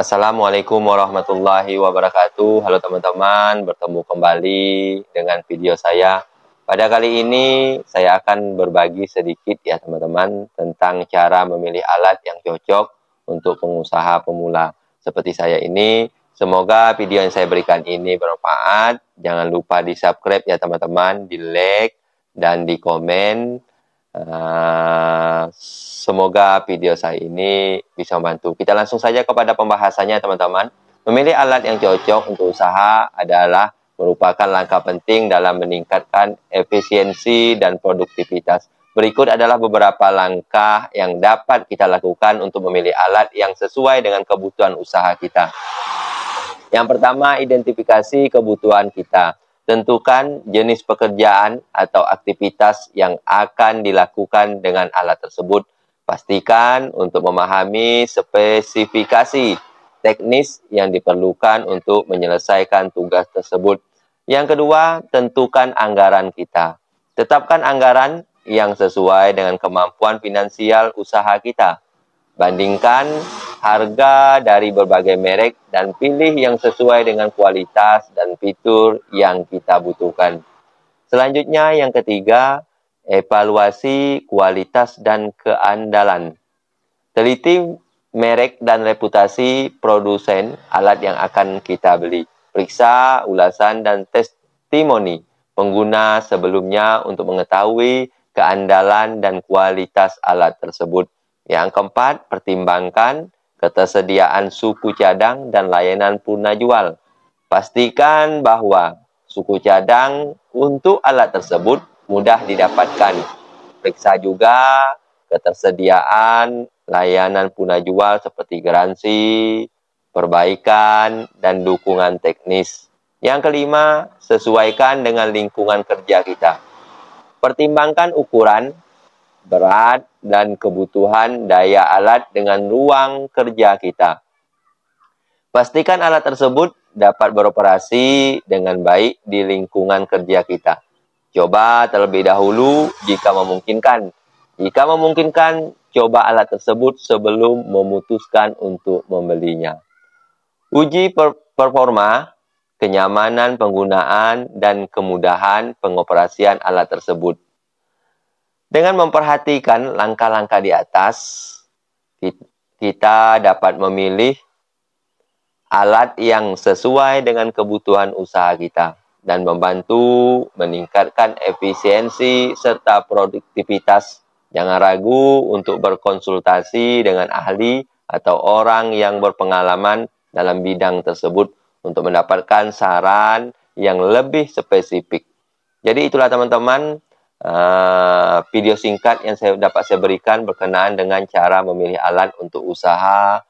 Assalamualaikum warahmatullahi wabarakatuh. Halo teman-teman, bertemu kembali dengan video saya. Pada kali ini saya akan berbagi sedikit ya teman-teman tentang cara memilih alat yang cocok untuk pengusaha pemula seperti saya ini. Semoga video yang saya berikan ini bermanfaat. Jangan lupa di subscribe ya teman-teman, di like dan di komen Uh, semoga video saya ini bisa membantu. Kita langsung saja kepada pembahasannya, teman-teman. Memilih alat yang cocok untuk usaha adalah merupakan langkah penting dalam meningkatkan efisiensi dan produktivitas. Berikut adalah beberapa langkah yang dapat kita lakukan untuk memilih alat yang sesuai dengan kebutuhan usaha kita. Yang pertama, identifikasi kebutuhan kita. Tentukan jenis pekerjaan atau aktivitas yang akan dilakukan dengan alat tersebut. Pastikan untuk memahami spesifikasi teknis yang diperlukan untuk menyelesaikan tugas tersebut. Yang kedua, tentukan anggaran kita. Tetapkan anggaran yang sesuai dengan kemampuan finansial usaha kita. Bandingkan harga dari berbagai merek dan pilih yang sesuai dengan kualitas dan fitur yang kita butuhkan. Selanjutnya yang ketiga, evaluasi kualitas dan keandalan. Teliti merek dan reputasi produsen alat yang akan kita beli. Periksa ulasan dan testimoni pengguna sebelumnya untuk mengetahui keandalan dan kualitas alat tersebut. Yang keempat, pertimbangkan ketersediaan suku cadang dan layanan purna jual. Pastikan bahwa suku cadang untuk alat tersebut mudah didapatkan. Periksa juga ketersediaan layanan purna jual seperti garansi, perbaikan, dan dukungan teknis. Yang kelima, sesuaikan dengan lingkungan kerja kita. Pertimbangkan ukuran berat dan kebutuhan daya alat dengan ruang kerja kita. Pastikan alat tersebut dapat beroperasi dengan baik di lingkungan kerja kita. Coba terlebih dahulu jika memungkinkan. Jika memungkinkan, coba alat tersebut sebelum memutuskan untuk membelinya. Uji per performa, kenyamanan penggunaan, dan kemudahan pengoperasian alat tersebut. Dengan memperhatikan langkah-langkah di atas, kita dapat memilih alat yang sesuai dengan kebutuhan usaha kita dan membantu meningkatkan efisiensi serta produktivitas. Jangan ragu untuk berkonsultasi dengan ahli atau orang yang berpengalaman dalam bidang tersebut untuk mendapatkan saran yang lebih spesifik. Jadi itulah teman-teman uh, video singkat yang saya dapat saya berikan berkenaan dengan cara memilih alat untuk usaha,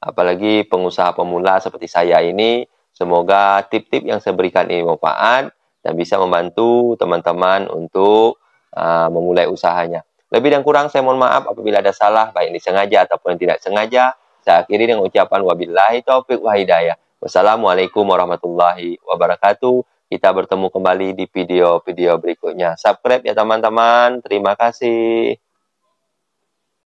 apalagi pengusaha pemula seperti saya ini. Semoga tip-tip yang saya berikan ini bermanfaat dan bisa membantu teman-teman untuk uh, memulai usahanya. Lebih dan kurang saya mohon maaf apabila ada salah baik ini sengaja ataupun yang tidak sengaja. Saya akhiri dengan ucapan wabillahi taufik wa hidayah. Wassalamualaikum warahmatullahi wabarakatuh. Kita bertemu kembali di video-video berikutnya. Subscribe ya teman-teman. Terima kasih.